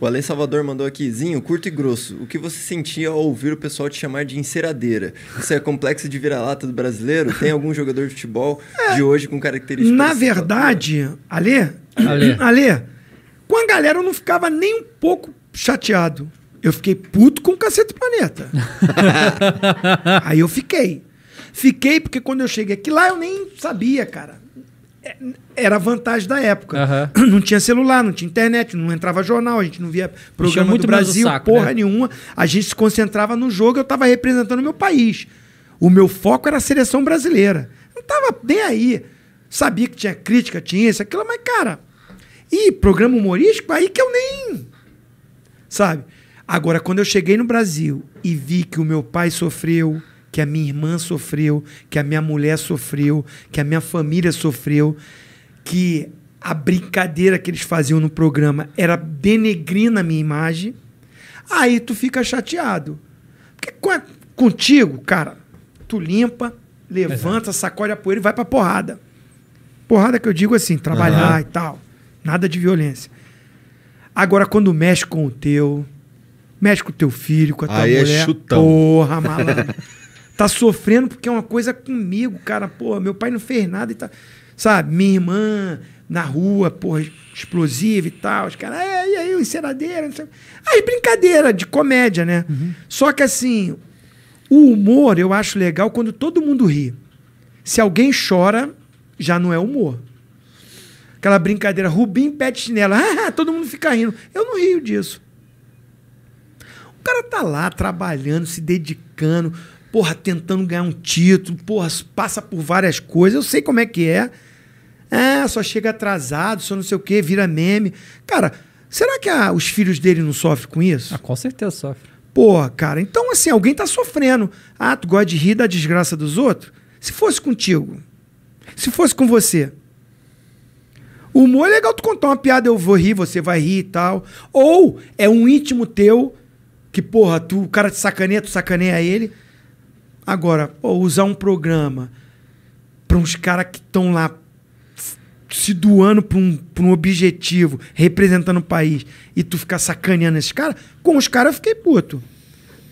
O Alê Salvador mandou aqui, Zinho, curto e grosso. O que você sentia ao ouvir o pessoal te chamar de enceradeira? Isso é complexo de vira-lata do brasileiro? Tem algum jogador de futebol é, de hoje com características... Na verdade, Alê, Ale, com a galera eu não ficava nem um pouco chateado. Eu fiquei puto com o Cacete Planeta. Aí eu fiquei. Fiquei porque quando eu cheguei aqui lá eu nem sabia, cara era a vantagem da época. Uhum. Não tinha celular, não tinha internet, não entrava jornal, a gente não via programa muito do Brasil, saco, porra né? nenhuma. A gente se concentrava no jogo, eu estava representando o meu país. O meu foco era a seleção brasileira. Não estava nem aí. Sabia que tinha crítica, tinha isso, aquilo, mas, cara. E programa humorístico, aí que eu nem. Sabe? Agora, quando eu cheguei no Brasil e vi que o meu pai sofreu que a minha irmã sofreu, que a minha mulher sofreu, que a minha família sofreu, que a brincadeira que eles faziam no programa era denegrindo a minha imagem, aí tu fica chateado. Porque contigo, cara, tu limpa, levanta, Exato. sacode a poeira e vai pra porrada. Porrada que eu digo assim, trabalhar uhum. e tal. Nada de violência. Agora, quando mexe com o teu, mexe com o teu filho, com a tua aí é mulher. É chutão. Porra, malandro. tá sofrendo porque é uma coisa comigo, cara. Pô, meu pai não fez nada e tá. Sabe, minha irmã na rua, porra, explosiva e tal. Os caras, é, e aí, o enceradeira, não sei Aí, brincadeira de comédia, né? Uhum. Só que assim, o humor eu acho legal quando todo mundo ri. Se alguém chora, já não é humor. Aquela brincadeira, Rubim pede chinela, ah, todo mundo fica rindo. Eu não rio disso. O cara tá lá trabalhando, se dedicando, porra, tentando ganhar um título, porra, passa por várias coisas, eu sei como é que é. É, só chega atrasado, só não sei o quê, vira meme. Cara, será que a, os filhos dele não sofrem com isso? Ah, com certeza sofre. Porra, cara, então assim, alguém tá sofrendo. Ah, tu gosta de rir da desgraça dos outros? Se fosse contigo, se fosse com você. O humor é legal tu contar uma piada, eu vou rir, você vai rir e tal. Ou é um íntimo teu, que, porra, tu, o cara te sacaneia, tu sacaneia ele. Agora, pô, usar um programa para uns caras que estão lá se doando para um, um objetivo, representando o país, e tu ficar sacaneando esses caras, com os caras eu fiquei puto.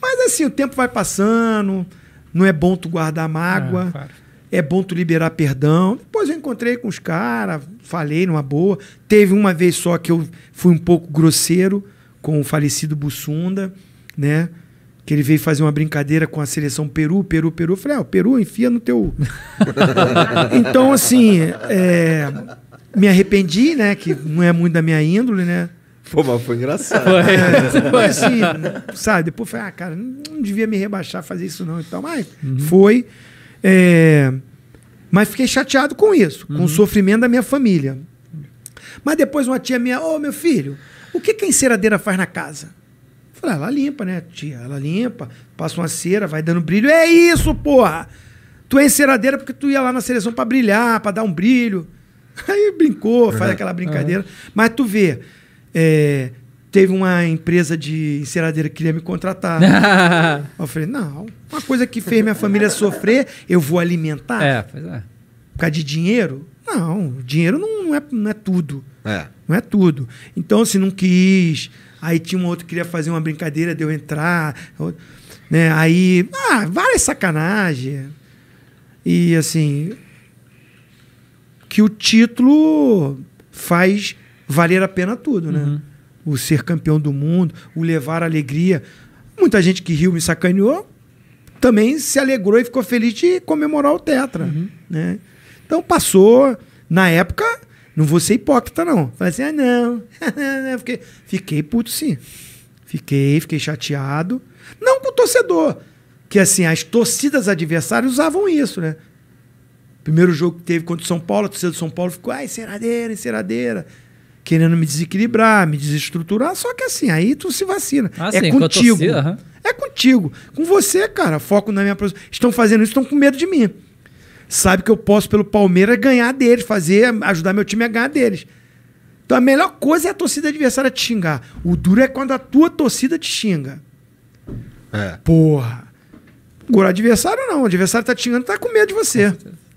Mas assim, o tempo vai passando, não é bom tu guardar mágoa, é, é bom tu liberar perdão. Depois eu encontrei com os caras, falei numa boa. Teve uma vez só que eu fui um pouco grosseiro com o falecido Bussunda, né? que ele veio fazer uma brincadeira com a seleção Peru, Peru, Peru. Eu falei, ah, o Peru enfia no teu. então, assim, é, me arrependi, né? Que não é muito da minha índole, né? Pô, mas foi engraçado. Foi. É, foi assim, sabe? Depois falei, ah, cara, não devia me rebaixar, fazer isso não então Mas uhum. foi. É, mas fiquei chateado com isso, uhum. com o uhum. sofrimento da minha família. Mas depois uma tia minha, ô oh, meu filho, o que, que a enceradeira faz na casa? Falei, ah, ela limpa, né, tia? Ela limpa, passa uma cera, vai dando brilho. É isso, porra! Tu é enceradeira porque tu ia lá na seleção para brilhar, para dar um brilho. Aí brincou, faz aquela brincadeira. Mas tu vê, é, teve uma empresa de enceradeira que queria me contratar. eu falei, não, uma coisa que fez minha família sofrer, eu vou alimentar? É, pois é. Por causa de dinheiro? Não, dinheiro não não é, não é tudo. É. Não é tudo. Então, se assim, não quis. Aí tinha um outro que queria fazer uma brincadeira, deu entrar. Né? Aí, ah, várias sacanagens. E assim. Que o título faz valer a pena tudo, né? Uhum. O ser campeão do mundo, o levar a alegria. Muita gente que riu me sacaneou também se alegrou e ficou feliz de comemorar o Tetra. Uhum. Né? Então passou. Na época, não vou ser hipócrita, não. Falei assim, ah, não. fiquei, fiquei puto, sim. Fiquei, fiquei chateado. Não com o torcedor. Que assim, as torcidas adversárias usavam isso, né? Primeiro jogo que teve contra o São Paulo, a torcida do São Paulo ficou, ai, enceradeira, enceradeira. Querendo me desequilibrar, me desestruturar. Só que assim, aí tu se vacina. Ah, é sim, contigo. Com torcida, uhum. É contigo. Com você, cara, foco na minha. Estão fazendo isso, estão com medo de mim sabe que eu posso, pelo Palmeiras, ganhar deles, fazer, ajudar meu time a ganhar deles. Então a melhor coisa é a torcida adversária te xingar. O duro é quando a tua torcida te xinga. É. Porra. Agora, adversário não. O adversário tá te xingando, tá com medo de você. Com